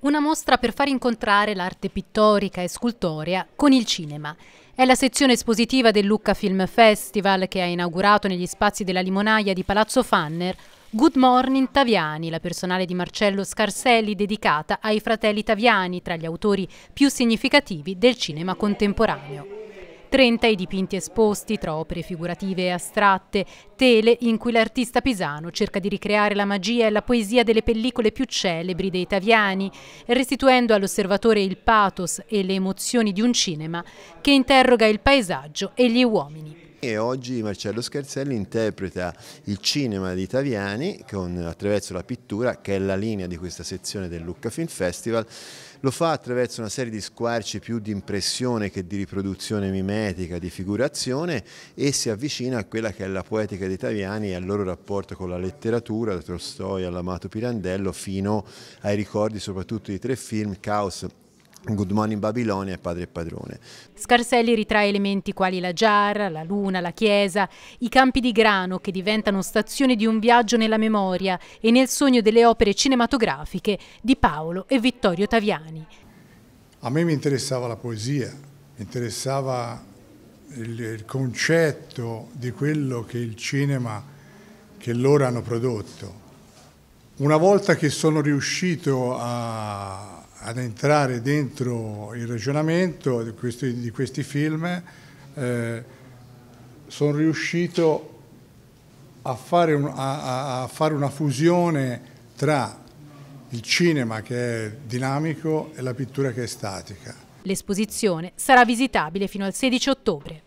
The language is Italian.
Una mostra per far incontrare l'arte pittorica e scultorea con il cinema. È la sezione espositiva del Lucca Film Festival che ha inaugurato negli spazi della Limonaia di Palazzo Fanner Good Morning Taviani, la personale di Marcello Scarselli dedicata ai fratelli Taviani, tra gli autori più significativi del cinema contemporaneo. 30 i dipinti esposti tra opere figurative e astratte, tele in cui l'artista pisano cerca di ricreare la magia e la poesia delle pellicole più celebri dei taviani, restituendo all'osservatore il pathos e le emozioni di un cinema che interroga il paesaggio e gli uomini. E oggi Marcello Scherzelli interpreta il cinema di Taviani con, attraverso la pittura, che è la linea di questa sezione del Lucca Film Festival. Lo fa attraverso una serie di squarci più di impressione che di riproduzione mimetica, di figurazione e si avvicina a quella che è la poetica di Taviani e al loro rapporto con la letteratura, da Tolstoi all'amato Pirandello, fino ai ricordi soprattutto di tre film, Caos, Good Morning Babilonia e Padre e Padrone. Scarselli ritrae elementi quali la giarra, la luna, la chiesa, i campi di grano che diventano stazione di un viaggio nella memoria e nel sogno delle opere cinematografiche di Paolo e Vittorio Taviani. A me mi interessava la poesia, mi interessava il, il concetto di quello che il cinema che loro hanno prodotto. Una volta che sono riuscito a ad entrare dentro il ragionamento di questi, di questi film, eh, sono riuscito a fare, un, a, a fare una fusione tra il cinema che è dinamico e la pittura che è statica. L'esposizione sarà visitabile fino al 16 ottobre.